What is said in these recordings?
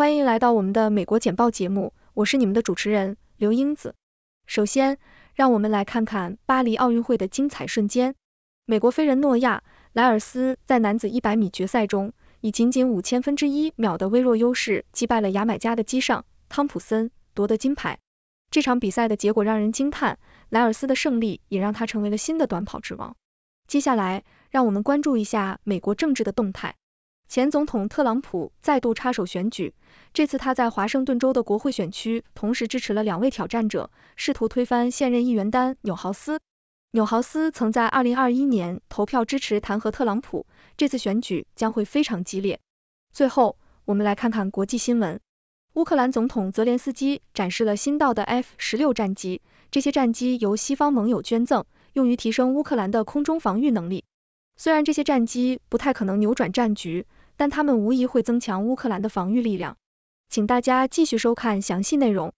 欢迎来到我们的美国简报节目，我是你们的主持人刘英子。首先，让我们来看看巴黎奥运会的精彩瞬间。美国飞人诺亚·莱尔斯在男子100米决赛中，以仅仅五千分之一秒的微弱优势击败了牙买加的基上汤普森，夺得金牌。这场比赛的结果让人惊叹，莱尔斯的胜利也让他成为了新的短跑之王。接下来，让我们关注一下美国政治的动态。前总统特朗普再度插手选举，这次他在华盛顿州的国会选区同时支持了两位挑战者，试图推翻现任议员丹纽豪斯。纽豪斯曾在二零二一年投票支持弹劾特朗普，这次选举将会非常激烈。最后，我们来看看国际新闻。乌克兰总统泽连斯基展示了新到的 F 十六战机，这些战机由西方盟友捐赠，用于提升乌克兰的空中防御能力。虽然这些战机不太可能扭转战局。但他们无疑会增强乌克兰的防御力量，请大家继续收看详细内容。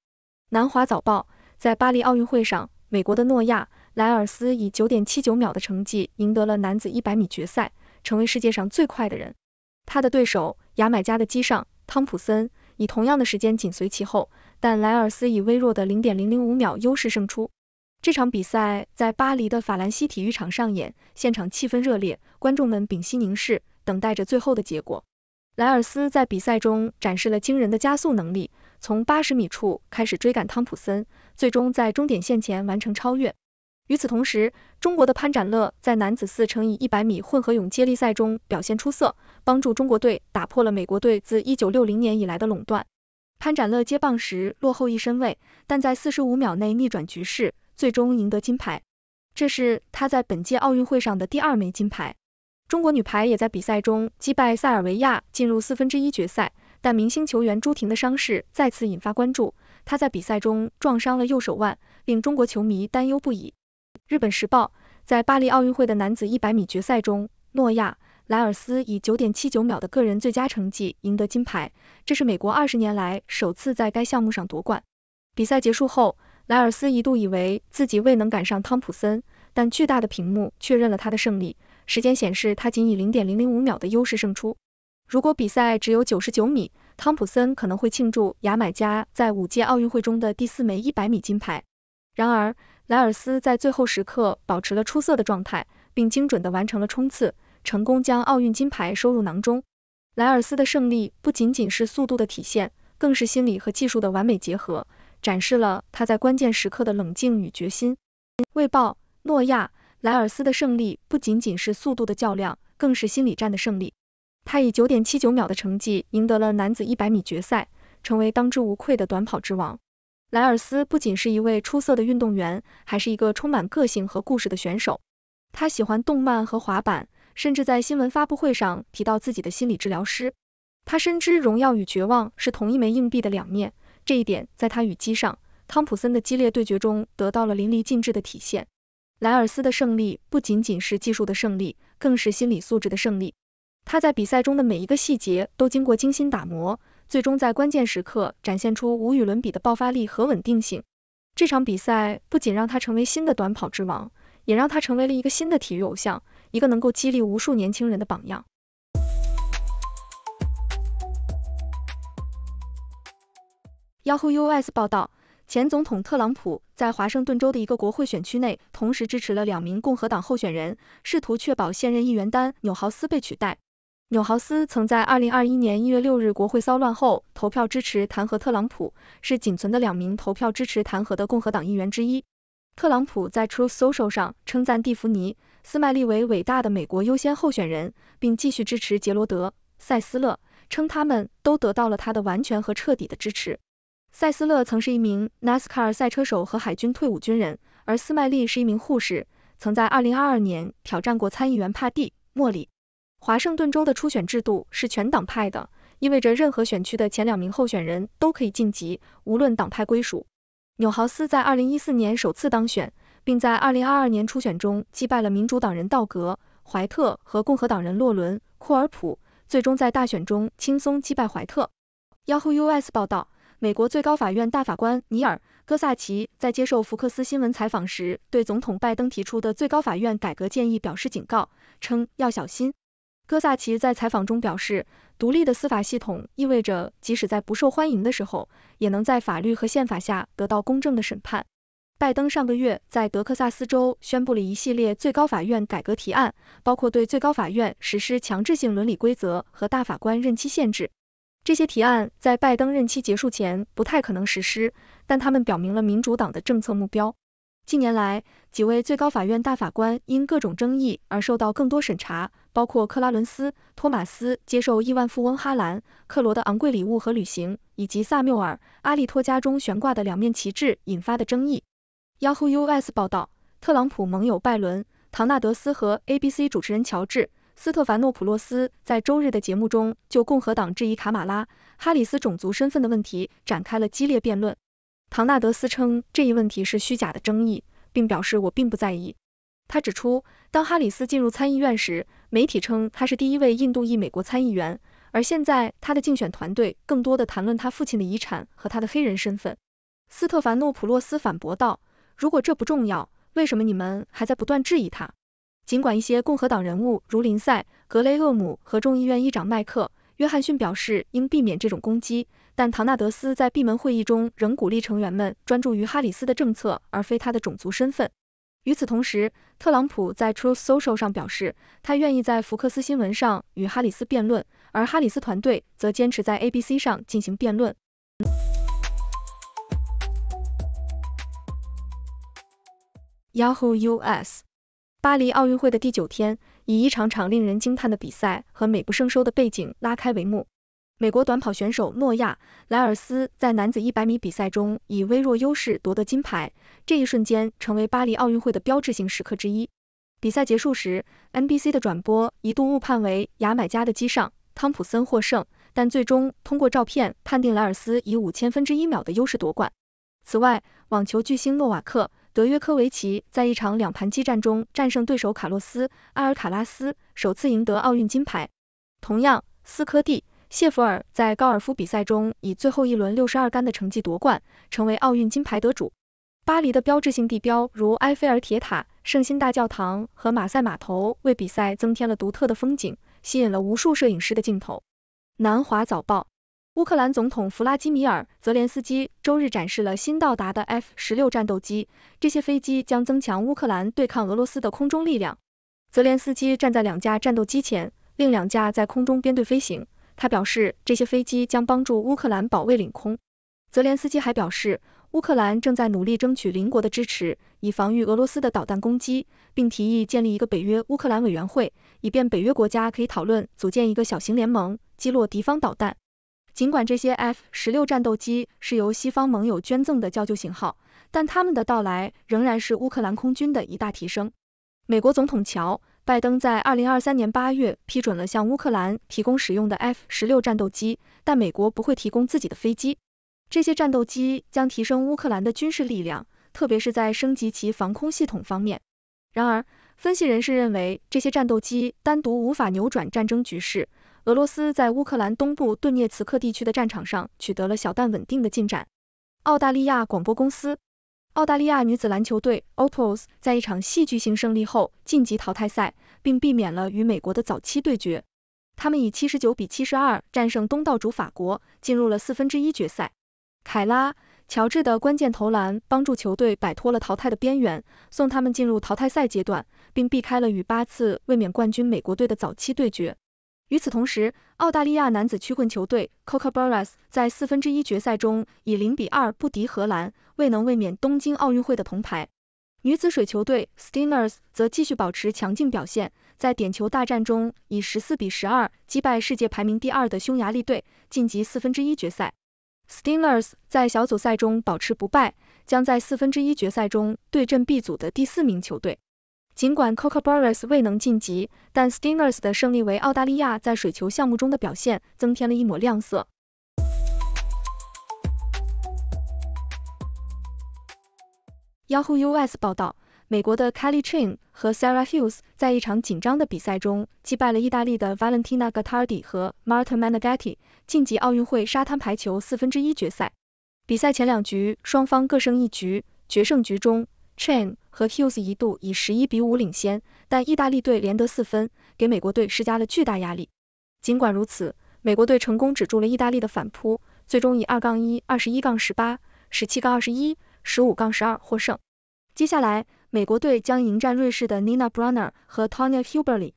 南华早报在巴黎奥运会上，美国的诺亚·莱尔斯以九点七九秒的成绩赢得了男子一百米决赛，成为世界上最快的人。他的对手牙买加的基上汤普森以同样的时间紧随其后，但莱尔斯以微弱的零点零零五秒优势胜出。这场比赛在巴黎的法兰西体育场上演，现场气氛热烈，观众们屏息凝视。等待着最后的结果。莱尔斯在比赛中展示了惊人的加速能力，从八十米处开始追赶汤普森，最终在终点线前完成超越。与此同时，中国的潘展乐在男子四乘以一百米混合泳接力赛中表现出色，帮助中国队打破了美国队自一九六零年以来的垄断。潘展乐接棒时落后一身位，但在四十五秒内逆转局势，最终赢得金牌。这是他在本届奥运会上的第二枚金牌。中国女排也在比赛中击败塞尔维亚，进入四分之一决赛，但明星球员朱婷的伤势再次引发关注，她在比赛中撞伤了右手腕，令中国球迷担忧不已。日本时报，在巴黎奥运会的男子一百米决赛中，诺亚·莱尔斯以九点七九秒的个人最佳成绩赢得金牌，这是美国二十年来首次在该项目上夺冠。比赛结束后，莱尔斯一度以为自己未能赶上汤普森，但巨大的屏幕确认了他的胜利。时间显示他仅以零点零零五秒的优势胜出。如果比赛只有九十九米，汤普森可能会庆祝牙买加在五届奥运会中的第四枚一百米金牌。然而，莱尔斯在最后时刻保持了出色的状态，并精准地完成了冲刺，成功将奥运金牌收入囊中。莱尔斯的胜利不仅仅是速度的体现，更是心理和技术的完美结合，展示了他在关键时刻的冷静与决心。卫报，诺亚。莱尔斯的胜利不仅仅是速度的较量，更是心理战的胜利。他以九点七九秒的成绩赢得了男子一百米决赛，成为当之无愧的短跑之王。莱尔斯不仅是一位出色的运动员，还是一个充满个性和故事的选手。他喜欢动漫和滑板，甚至在新闻发布会上提到自己的心理治疗师。他深知荣耀与绝望是同一枚硬币的两面，这一点在他与机上汤普森的激烈对决中得到了淋漓尽致的体现。莱尔斯的胜利不仅仅是技术的胜利，更是心理素质的胜利。他在比赛中的每一个细节都经过精心打磨，最终在关键时刻展现出无与伦比的爆发力和稳定性。这场比赛不仅让他成为新的短跑之王，也让他成为了一个新的体育偶像，一个能够激励无数年轻人的榜样。Yahoo US 报道。前总统特朗普在华盛顿州的一个国会选区内同时支持了两名共和党候选人，试图确保现任议员丹纽豪斯被取代。纽豪斯曾在2021年1月6日国会骚乱后投票支持弹劾特朗普，是仅存的两名投票支持弹劾的共和党议员之一。特朗普在 Truth Social 上称赞蒂芙尼斯麦利为伟大的美国优先候选人，并继续支持杰罗德塞斯勒，称他们都得到了他的完全和彻底的支持。塞斯勒曾是一名 NASCAR 赛车手和海军退伍军人，而斯麦利是一名护士，曾在2022年挑战过参议员帕蒂·莫里。华盛顿州的初选制度是全党派的，意味着任何选区的前两名候选人都可以晋级，无论党派归属。纽豪斯在2014年首次当选，并在2022年初选中击败了民主党人道格·怀特和共和党人洛伦·库尔普，最终在大选中轻松击败怀特。Yahoo US 报道。美国最高法院大法官尼尔·戈萨奇在接受福克斯新闻采访时，对总统拜登提出的最高法院改革建议表示警告，称要小心。戈萨奇在采访中表示，独立的司法系统意味着，即使在不受欢迎的时候，也能在法律和宪法下得到公正的审判。拜登上个月在德克萨斯州宣布了一系列最高法院改革提案，包括对最高法院实施强制性伦理规则和大法官任期限制。这些提案在拜登任期结束前不太可能实施，但他们表明了民主党的政策目标。近年来，几位最高法院大法官因各种争议而受到更多审查，包括克拉伦斯·托马斯接受亿万富翁哈兰·克罗的昂贵礼物和旅行，以及萨缪尔·阿利托家中悬挂的两面旗帜引发的争议。Yahoo US 报道，特朗普盟友拜伦·唐纳德斯和 ABC 主持人乔治。斯特凡诺普洛斯在周日的节目中就共和党质疑卡马拉·哈里斯种族身份的问题展开了激烈辩论。唐纳德斯称这一问题是虚假的争议，并表示我并不在意。他指出，当哈里斯进入参议院时，媒体称他是第一位印度裔美国参议员，而现在他的竞选团队更多的谈论他父亲的遗产和他的黑人身份。斯特凡诺普洛斯反驳道：“如果这不重要，为什么你们还在不断质疑他？”尽管一些共和党人物如林赛·格雷厄姆和众议院议长麦克·约翰逊表示应避免这种攻击，但唐纳德斯在闭门会议中仍鼓励成员们专注于哈里斯的政策，而非他的种族身份。与此同时，特朗普在 Truth Social 上表示，他愿意在福克斯新闻上与哈里斯辩论，而哈里斯团队则坚持在 ABC 上进行辩论。Yahoo US 巴黎奥运会的第九天，以一场场令人惊叹的比赛和美不胜收的背景拉开帷幕。美国短跑选手诺亚·莱尔斯在男子一百米比赛中以微弱优势夺得金牌，这一瞬间成为巴黎奥运会的标志性时刻之一。比赛结束时，NBC 的转播一度误判为牙买加的机上汤普森获胜，但最终通过照片判定莱尔斯以五千分之一秒的优势夺冠。此外，网球巨星诺瓦克。德约科维奇在一场两盘激战中战胜对手卡洛斯·阿尔卡拉斯，首次赢得奥运金牌。同样，斯科蒂·谢弗尔在高尔夫比赛中以最后一轮六十二杆的成绩夺冠，成为奥运金牌得主。巴黎的标志性地标如埃菲尔铁塔、圣心大教堂和马赛码头为比赛增添了独特的风景，吸引了无数摄影师的镜头。南华早报。乌克兰总统弗拉基米尔·泽连斯基周日展示了新到达的 F-16 战斗机，这些飞机将增强乌克兰对抗俄罗斯的空中力量。泽连斯基站在两架战斗机前，另两架在空中编队飞行。他表示，这些飞机将帮助乌克兰保卫领空。泽连斯基还表示，乌克兰正在努力争取邻国的支持，以防御俄罗斯的导弹攻击，并提议建立一个北约乌克兰委员会，以便北约国家可以讨论组建一个小型联盟，击落敌方导弹。尽管这些 F 十六战斗机是由西方盟友捐赠的叫救型号，但他们的到来仍然是乌克兰空军的一大提升。美国总统乔·拜登在二零二三年八月批准了向乌克兰提供使用的 F 十六战斗机，但美国不会提供自己的飞机。这些战斗机将提升乌克兰的军事力量，特别是在升级其防空系统方面。然而，分析人士认为，这些战斗机单独无法扭转战争局势。俄罗斯在乌克兰东部顿涅茨克地区的战场上取得了小但稳定的进展。澳大利亚广播公司，澳大利亚女子篮球队 Opals 在一场戏剧性胜利后晋级淘汰赛，并避免了与美国的早期对决。他们以七十九比七十二战胜东道主法国，进入了四分之一决赛。凯拉、乔治的关键投篮帮助球队摆脱了淘汰的边缘，送他们进入淘汰赛阶段，并避开了与八次卫冕冠军美国队的早期对决。与此同时，澳大利亚男子曲棍球队 Cobras c 在四分之一决赛中以零比二不敌荷兰，未能卫冕东京奥运会的铜牌。女子水球队 Stingers 则继续保持强劲表现，在点球大战中以十四比十二击败世界排名第二的匈牙利队，晋级四分之一决赛。Stingers 在小组赛中保持不败，将在四分之一决赛中对阵 B 组的第四名球队。尽管 Coca Boris 未能晋级，但 Stingers 的胜利为澳大利亚在水球项目中的表现增添了一抹亮色。Yahoo US 报道，美国的 Kelly c h i n 和 Sarah Hughes 在一场紧张的比赛中击败了意大利的 Valentina Gattardi 和 Marta m a n a g a t t i 晋级奥运会沙滩排球四分之一决赛。比赛前两局双方各胜一局，决胜局中 c h i n 和 Hughes 一度以十一比五领先，但意大利队连得四分，给美国队施加了巨大压力。尽管如此，美国队成功止住了意大利的反扑，最终以二杠一、二十一杠十八、十七杠二十一、十五杠十二获胜。接下来，美国队将迎战瑞士的 Nina Brunner 和 Tonia Huberly。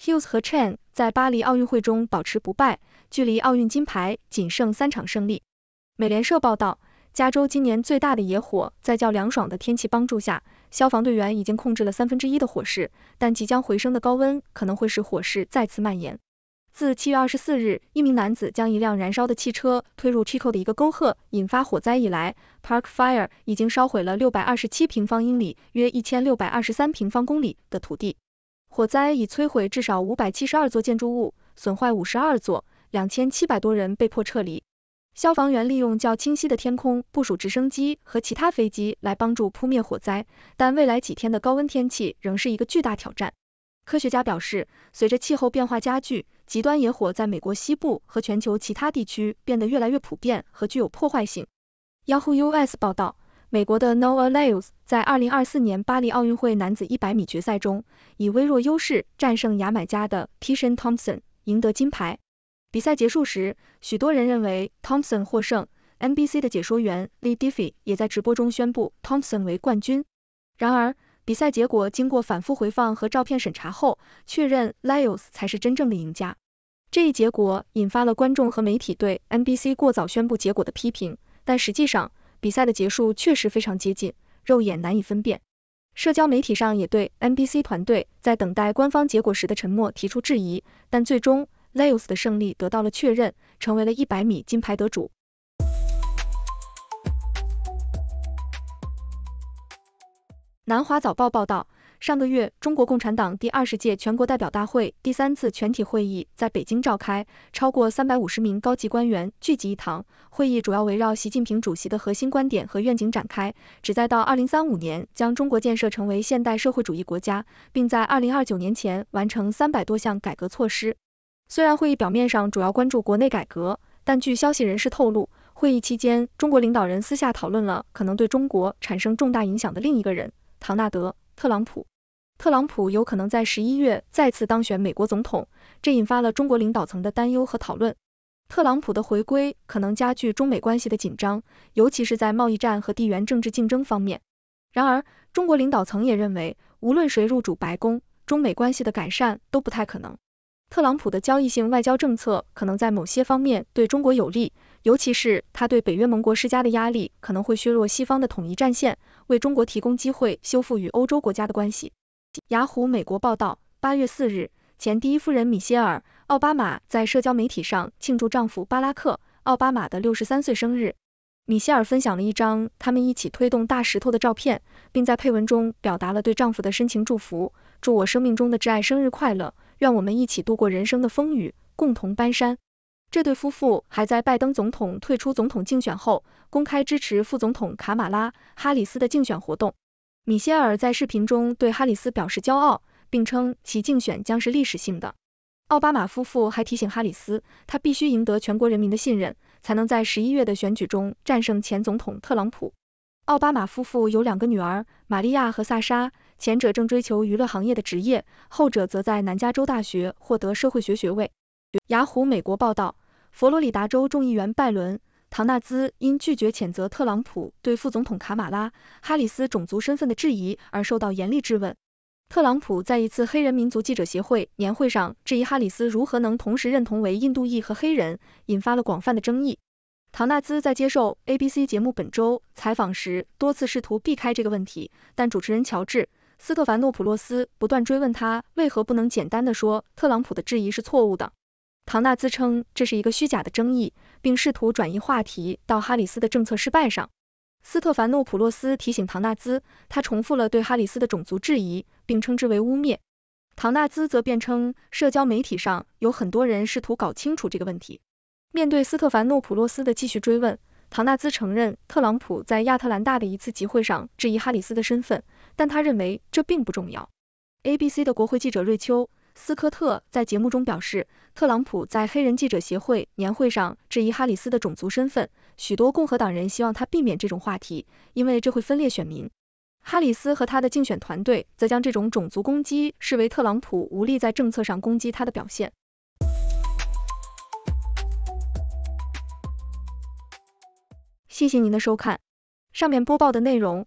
Hughes 和 Chen 在巴黎奥运会中保持不败，距离奥运金牌仅剩三场胜利。美联社报道，加州今年最大的野火在较凉爽的天气帮助下。消防队员已经控制了三分之一的火势，但即将回升的高温可能会使火势再次蔓延。自七月二十四日，一名男子将一辆燃烧的汽车推入 Chico 的一个沟壑，引发火灾以来，Park Fire 已经烧毁了六百二十七平方英里（约一千六百二十三平方公里）的土地。火灾已摧毁至少五百七十二座建筑物，损坏五十二座，两千七百多人被迫撤离。消防员利用较清晰的天空部署直升机和其他飞机来帮助扑灭火灾，但未来几天的高温天气仍是一个巨大挑战。科学家表示，随着气候变化加剧，极端野火在美国西部和全球其他地区变得越来越普遍和具有破坏性。Yahoo US 报道，美国的 Noah Lyles 在二零二四年巴黎奥运会男子一百米决赛中，以微弱优势战胜牙买加的 Tishon Thompson，赢得金牌。比赛结束时，许多人认为 Thompson 获胜，NBC 的解说员 Lee d i f f e 也在直播中宣布 Thompson 为冠军。然而，比赛结果经过反复回放和照片审查后，确认 Lyles 才是真正的赢家。这一结果引发了观众和媒体对 NBC 过早宣布结果的批评。但实际上，比赛的结束确实非常接近，肉眼难以分辨。社交媒体上也对 NBC 团队在等待官方结果时的沉默提出质疑。但最终。l e o s 的胜利得到了确认，成为了一百米金牌得主。南华早报报道，上个月，中国共产党第二十届全国代表大会第三次全体会议在北京召开，超过三百五十名高级官员聚集一堂。会议主要围绕习近平主席的核心观点和愿景展开，旨在到二零三五年将中国建设成为现代社会主义国家，并在二零二九年前完成三百多项改革措施。虽然会议表面上主要关注国内改革，但据消息人士透露，会议期间中国领导人私下讨论了可能对中国产生重大影响的另一个人——唐纳德·特朗普。特朗普有可能在十一月再次当选美国总统，这引发了中国领导层的担忧和讨论。特朗普的回归可能加剧中美关系的紧张，尤其是在贸易战和地缘政治竞争方面。然而，中国领导层也认为，无论谁入主白宫，中美关系的改善都不太可能。特朗普的交易性外交政策可能在某些方面对中国有利，尤其是他对北约盟国施加的压力可能会削弱西方的统一战线，为中国提供机会修复与欧洲国家的关系。雅虎美国报道，八月四日，前第一夫人米歇尔·奥巴马在社交媒体上庆祝丈夫巴拉克·奥巴马的六十三岁生日。米歇尔分享了一张他们一起推动大石头的照片，并在配文中表达了对丈夫的深情祝福：祝我生命中的挚爱生日快乐。愿我们一起度过人生的风雨，共同搬山。这对夫妇还在拜登总统退出总统竞选后，公开支持副总统卡马拉·哈里斯的竞选活动。米歇尔在视频中对哈里斯表示骄傲，并称其竞选将是历史性的。奥巴马夫妇还提醒哈里斯，他必须赢得全国人民的信任，才能在十一月的选举中战胜前总统特朗普。奥巴马夫妇有两个女儿，玛利亚和萨莎。前者正追求娱乐行业的职业，后者则在南加州大学获得社会学学位。雅虎美国报道，佛罗里达州众议员拜伦·唐纳兹因拒绝谴责特朗普对副总统卡马拉·哈里斯种族身份的质疑而受到严厉质问。特朗普在一次黑人民族记者协会年会上质疑哈里斯如何能同时认同为印度裔和黑人，引发了广泛的争议。唐纳兹在接受 ABC 节目本周采访时多次试图避开这个问题，但主持人乔治。斯特凡诺普洛斯不断追问他为何不能简单的说特朗普的质疑是错误的。唐纳兹称这是一个虚假的争议，并试图转移话题到哈里斯的政策失败上。斯特凡诺普洛斯提醒唐纳兹，他重复了对哈里斯的种族质疑，并称之为污蔑。唐纳兹则辩称，社交媒体上有很多人试图搞清楚这个问题。面对斯特凡诺普洛斯的继续追问，唐纳兹承认特朗普在亚特兰大的一次集会上质疑哈里斯的身份。但他认为这并不重要。ABC 的国会记者瑞秋·斯科特在节目中表示，特朗普在黑人记者协会年会上质疑哈里斯的种族身份，许多共和党人希望他避免这种话题，因为这会分裂选民。哈里斯和他的竞选团队则将这种种族攻击视为特朗普无力在政策上攻击他的表现。谢谢您的收看，上面播报的内容。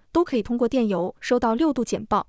都可以通过电邮收到六度简报。